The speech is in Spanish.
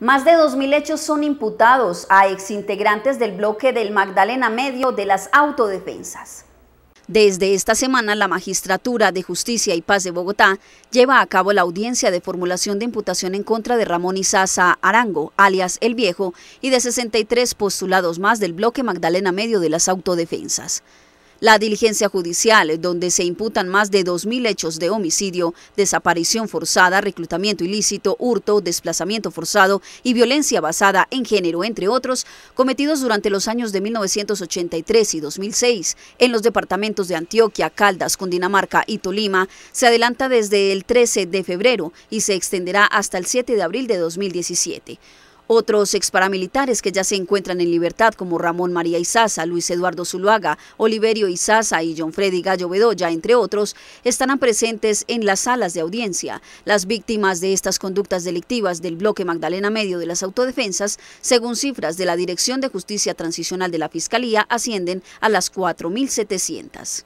Más de 2.000 hechos son imputados a exintegrantes del bloque del Magdalena Medio de las autodefensas. Desde esta semana, la Magistratura de Justicia y Paz de Bogotá lleva a cabo la audiencia de formulación de imputación en contra de Ramón Izaza Arango, alias El Viejo, y de 63 postulados más del bloque Magdalena Medio de las autodefensas. La diligencia judicial, donde se imputan más de 2.000 hechos de homicidio, desaparición forzada, reclutamiento ilícito, hurto, desplazamiento forzado y violencia basada en género, entre otros, cometidos durante los años de 1983 y 2006 en los departamentos de Antioquia, Caldas, Cundinamarca y Tolima, se adelanta desde el 13 de febrero y se extenderá hasta el 7 de abril de 2017. Otros ex paramilitares que ya se encuentran en libertad, como Ramón María Izaza, Luis Eduardo Zuluaga, Oliverio Izaza y John Freddy Gallo Bedoya, entre otros, estarán presentes en las salas de audiencia. Las víctimas de estas conductas delictivas del bloque Magdalena Medio de las autodefensas, según cifras de la Dirección de Justicia Transicional de la Fiscalía, ascienden a las 4.700.